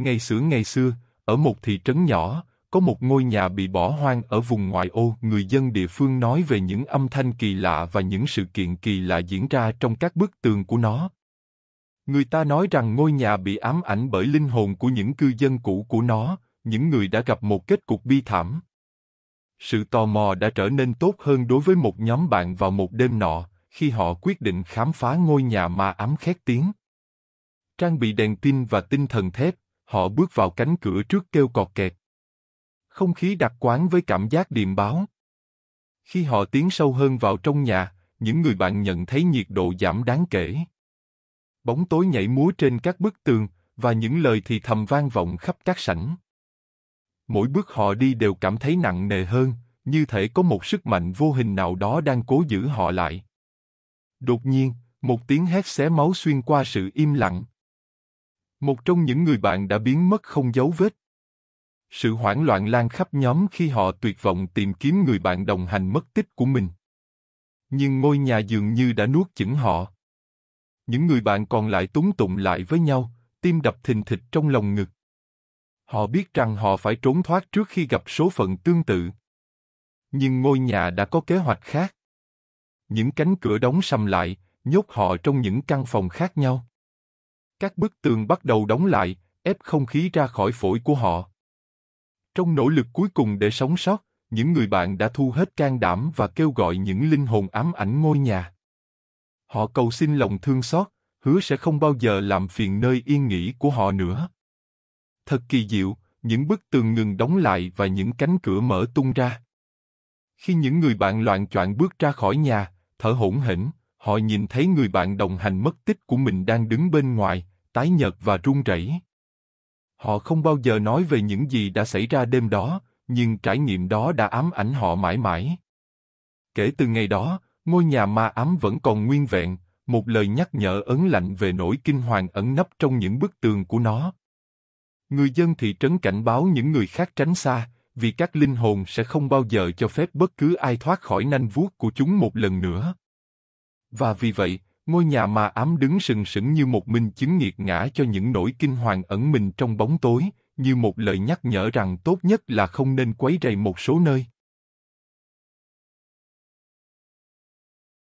Ngày xưa ngày xưa, ở một thị trấn nhỏ, có một ngôi nhà bị bỏ hoang ở vùng ngoại ô. Người dân địa phương nói về những âm thanh kỳ lạ và những sự kiện kỳ lạ diễn ra trong các bức tường của nó. Người ta nói rằng ngôi nhà bị ám ảnh bởi linh hồn của những cư dân cũ của nó, những người đã gặp một kết cục bi thảm. Sự tò mò đã trở nên tốt hơn đối với một nhóm bạn vào một đêm nọ, khi họ quyết định khám phá ngôi nhà ma ám khét tiếng. Trang bị đèn pin và tinh thần thép, Họ bước vào cánh cửa trước kêu cọt kẹt. Không khí đặc quán với cảm giác điềm báo. Khi họ tiến sâu hơn vào trong nhà, những người bạn nhận thấy nhiệt độ giảm đáng kể. Bóng tối nhảy múa trên các bức tường và những lời thì thầm vang vọng khắp các sảnh. Mỗi bước họ đi đều cảm thấy nặng nề hơn, như thể có một sức mạnh vô hình nào đó đang cố giữ họ lại. Đột nhiên, một tiếng hét xé máu xuyên qua sự im lặng, một trong những người bạn đã biến mất không dấu vết. Sự hoảng loạn lan khắp nhóm khi họ tuyệt vọng tìm kiếm người bạn đồng hành mất tích của mình. Nhưng ngôi nhà dường như đã nuốt chửng họ. Những người bạn còn lại túng tụng lại với nhau, tim đập thình thịch trong lòng ngực. Họ biết rằng họ phải trốn thoát trước khi gặp số phận tương tự. Nhưng ngôi nhà đã có kế hoạch khác. Những cánh cửa đóng sầm lại, nhốt họ trong những căn phòng khác nhau. Các bức tường bắt đầu đóng lại, ép không khí ra khỏi phổi của họ. Trong nỗ lực cuối cùng để sống sót, những người bạn đã thu hết can đảm và kêu gọi những linh hồn ám ảnh ngôi nhà. Họ cầu xin lòng thương xót, hứa sẽ không bao giờ làm phiền nơi yên nghỉ của họ nữa. Thật kỳ diệu, những bức tường ngừng đóng lại và những cánh cửa mở tung ra. Khi những người bạn loạn choạng bước ra khỏi nhà, thở hổn hỉnh họ nhìn thấy người bạn đồng hành mất tích của mình đang đứng bên ngoài, tái nhợt và run rẩy. Họ không bao giờ nói về những gì đã xảy ra đêm đó, nhưng trải nghiệm đó đã ám ảnh họ mãi mãi. Kể từ ngày đó, ngôi nhà ma ám vẫn còn nguyên vẹn, một lời nhắc nhở ấn lạnh về nỗi kinh hoàng ẩn nấp trong những bức tường của nó. Người dân thị trấn cảnh báo những người khác tránh xa, vì các linh hồn sẽ không bao giờ cho phép bất cứ ai thoát khỏi nanh vuốt của chúng một lần nữa. Và vì vậy, ngôi nhà mà ám đứng sừng sững như một minh chứng nghiệt ngã cho những nỗi kinh hoàng ẩn mình trong bóng tối, như một lời nhắc nhở rằng tốt nhất là không nên quấy rầy một số nơi.